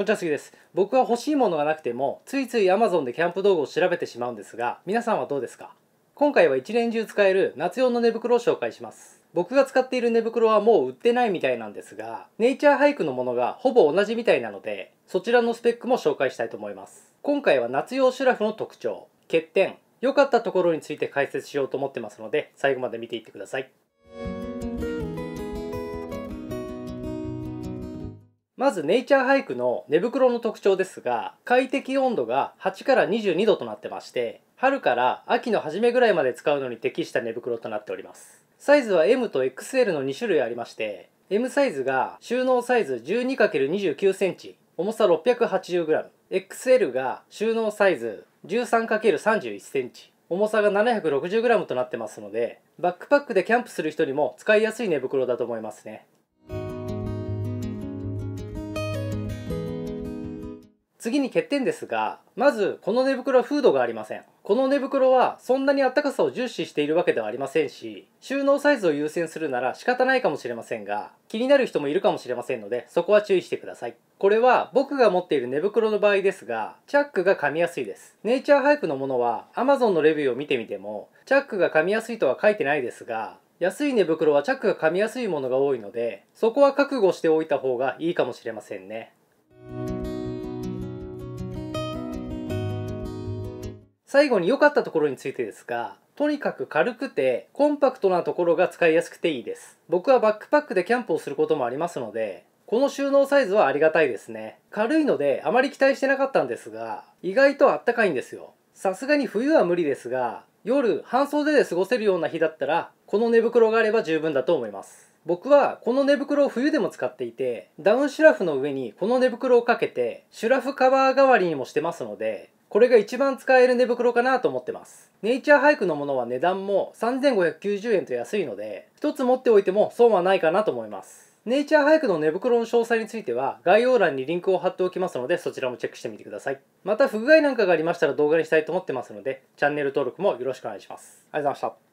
こんにちは杉です僕は欲しいものがなくてもついつい Amazon でキャンプ道具を調べてしまうんですが皆さんはどうですか今回は一年中使える夏用の寝袋を紹介します僕が使っている寝袋はもう売ってないみたいなんですがネイチャーハイクのものがほぼ同じみたいなのでそちらのスペックも紹介したいと思います今回は夏用シュラフの特徴欠点良かったところについて解説しようと思ってますので最後まで見ていってくださいまずネイチャーハイクの寝袋の特徴ですが快適温度が8から22度となってまして春から秋の初めぐらいまで使うのに適した寝袋となっておりますサイズは M と XL の2種類ありまして M サイズが収納サイズ 12×29cm 重さ 680gXL が収納サイズ 13×31cm 重さが 760g となってますのでバックパックでキャンプする人にも使いやすい寝袋だと思いますね次に欠点ですがまずこの寝袋はフードがありませんこの寝袋はそんなにあったかさを重視しているわけではありませんし収納サイズを優先するなら仕方ないかもしれませんが気になる人もいるかもしれませんのでそこは注意してくださいこれは僕が持っている寝袋の場合ですがチャックが噛みやすいですネイチャーハイクのものは Amazon のレビューを見てみてもチャックが噛みやすいとは書いてないですが安い寝袋はチャックが噛みやすいものが多いのでそこは覚悟しておいた方がいいかもしれませんね最後に良かったところについてですが、とにかく軽くてコンパクトなところが使いやすくていいです。僕はバックパックでキャンプをすることもありますので、この収納サイズはありがたいですね。軽いのであまり期待してなかったんですが、意外とあったかいんですよ。さすがに冬は無理ですが、夜半袖で過ごせるような日だったら、この寝袋があれば十分だと思います。僕はこの寝袋を冬でも使っていて、ダウンシュラフの上にこの寝袋をかけて、シュラフカバー代わりにもしてますので、これが一番使える寝袋かなと思ってますネイチャーハイクのものは値段も3590円と安いので1つ持っておいても損はないかなと思いますネイチャーハイクの寝袋の詳細については概要欄にリンクを貼っておきますのでそちらもチェックしてみてくださいまた不具合なんかがありましたら動画にしたいと思ってますのでチャンネル登録もよろしくお願いしますありがとうございました